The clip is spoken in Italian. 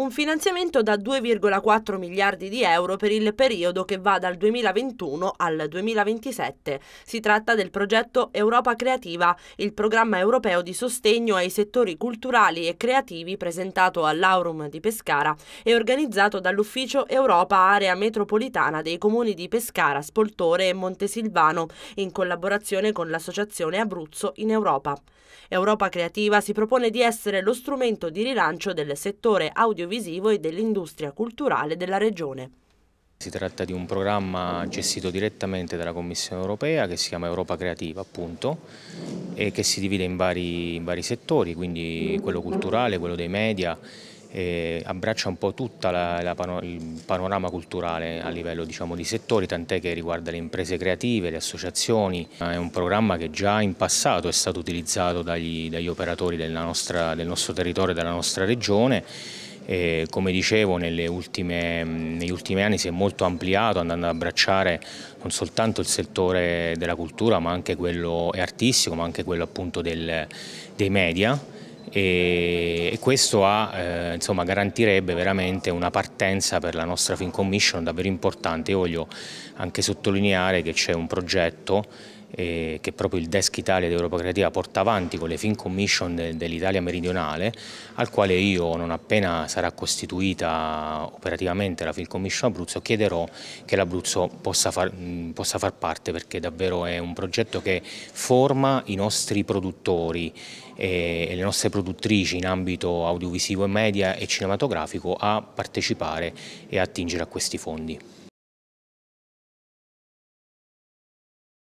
un finanziamento da 2,4 miliardi di euro per il periodo che va dal 2021 al 2027. Si tratta del progetto Europa Creativa, il programma europeo di sostegno ai settori culturali e creativi presentato all'Aurum di Pescara e organizzato dall'Ufficio Europa Area Metropolitana dei Comuni di Pescara, Spoltore e Montesilvano, in collaborazione con l'Associazione Abruzzo in Europa. Europa Creativa si propone di essere lo strumento di rilancio del settore audiovisivo audiovisivo e dell'industria culturale della regione. Si tratta di un programma gestito direttamente dalla Commissione europea che si chiama Europa Creativa appunto e che si divide in vari, in vari settori, quindi quello culturale, quello dei media, abbraccia un po' tutto il panorama culturale a livello diciamo, di settori, tant'è che riguarda le imprese creative, le associazioni, è un programma che già in passato è stato utilizzato dagli, dagli operatori nostra, del nostro territorio e della nostra regione eh, come dicevo ultime, negli ultimi anni si è molto ampliato andando ad abbracciare non soltanto il settore della cultura ma anche quello artistico ma anche quello appunto del, dei media e, questo ha, eh, insomma, garantirebbe veramente una partenza per la nostra Fin Commission davvero importante. Io voglio anche sottolineare che c'è un progetto eh, che proprio il Desk Italia d'Europa Creativa porta avanti con le Fin Commission de, dell'Italia meridionale, al quale io non appena sarà costituita operativamente la Fin Commission Abruzzo chiederò che l'Abruzzo possa, possa far parte perché davvero è un progetto che forma i nostri produttori e le nostre produttrici in ambito audiovisivo e media e cinematografico a partecipare e attingere a questi fondi.